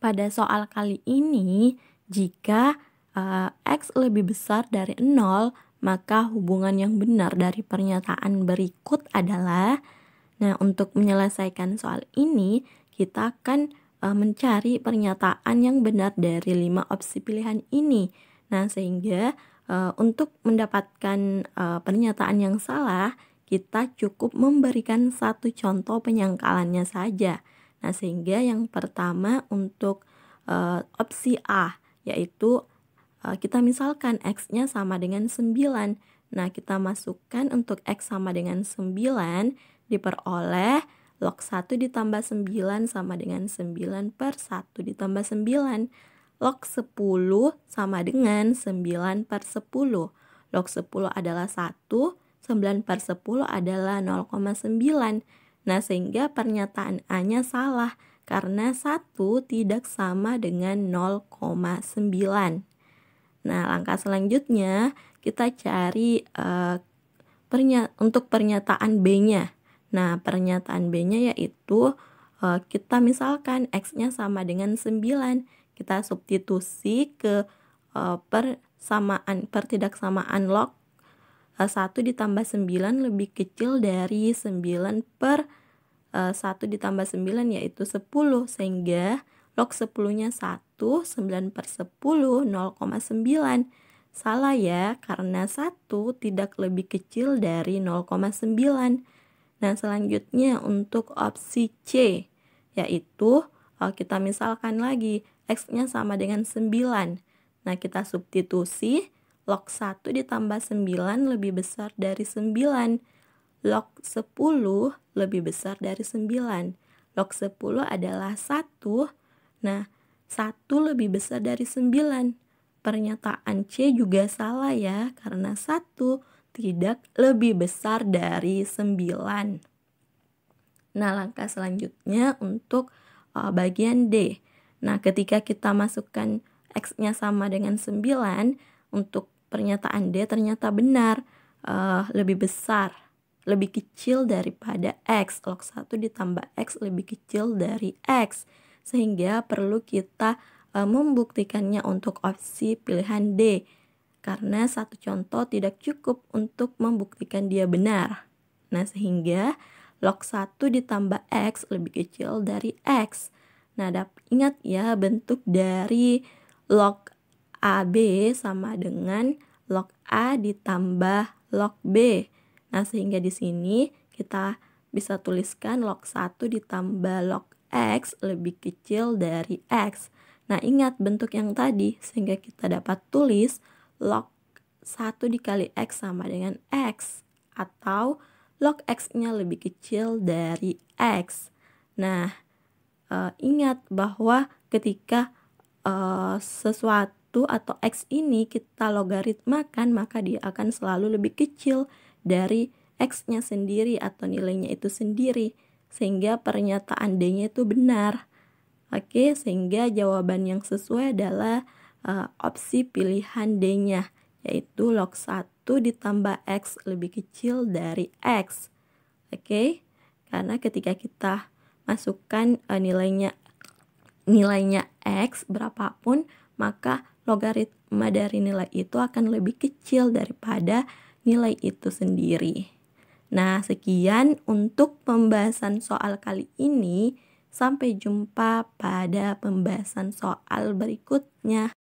Pada soal kali ini, jika uh, X lebih besar dari 0, maka hubungan yang benar dari pernyataan berikut adalah Nah, untuk menyelesaikan soal ini, kita akan uh, mencari pernyataan yang benar dari lima opsi pilihan ini. Nah, sehingga uh, untuk mendapatkan uh, pernyataan yang salah, kita cukup memberikan satu contoh penyangkalannya saja. Nah, sehingga yang pertama untuk uh, opsi A yaitu uh, kita misalkan x-nya sama dengan 9. Nah, kita masukkan untuk x sama dengan 9 diperoleh log 1 ditambah 9 sama dengan 9 per 1 ditambah 9. Log 10 sama dengan 9 per 10. Log 10 adalah 1, 9 per 10 adalah 0,9. Nah, sehingga pernyataan A-nya salah karena 1 tidak sama dengan 0,9. Nah, langkah selanjutnya kita cari uh, pernya untuk pernyataan B-nya. Nah, pernyataan B-nya yaitu uh, kita misalkan X-nya sama dengan 9, kita substitusi ke uh, persamaan pertidaksamaan log 1 ditambah 9 lebih kecil dari 9 per 1 eh, ditambah 9 yaitu 10 sehingga log 10-nya 1, 9 per 10, 0,9 salah ya karena 1 tidak lebih kecil dari 0,9 nah selanjutnya untuk opsi C yaitu eh, kita misalkan lagi X-nya sama dengan 9 nah kita substitusi log 1 ditambah 9 lebih besar dari 9 log 10 lebih besar dari 9. Log 10 adalah 1. Nah, 1 lebih besar dari 9. Pernyataan C juga salah ya, karena 1 tidak lebih besar dari 9. Nah, langkah selanjutnya untuk uh, bagian D. Nah, ketika kita masukkan X-nya sama dengan 9, untuk pernyataan D ternyata benar, uh, lebih besar lebih kecil daripada X. Log 1 ditambah X lebih kecil dari X. Sehingga perlu kita e, membuktikannya untuk opsi pilihan D. Karena satu contoh tidak cukup untuk membuktikan dia benar. Nah, sehingga log 1 ditambah X lebih kecil dari X. Nah, dapat ingat ya bentuk dari log AB sama dengan log A ditambah log B. Nah, sehingga di sini kita bisa tuliskan log 1 ditambah log X lebih kecil dari X. Nah, ingat bentuk yang tadi, sehingga kita dapat tulis log 1 dikali X sama dengan X, atau log X-nya lebih kecil dari X. Nah, e, ingat bahwa ketika e, sesuatu atau X ini kita logaritmakan, maka dia akan selalu lebih kecil dari X-nya sendiri atau nilainya itu sendiri sehingga pernyataan D-nya itu benar. Oke, sehingga jawaban yang sesuai adalah uh, opsi pilihan D-nya yaitu log 1 ditambah X lebih kecil dari X. Oke, karena ketika kita masukkan uh, nilainya nilainya X berapapun maka logaritma dari nilai itu akan lebih kecil daripada nilai itu sendiri. Nah, sekian untuk pembahasan soal kali ini. Sampai jumpa pada pembahasan soal berikutnya.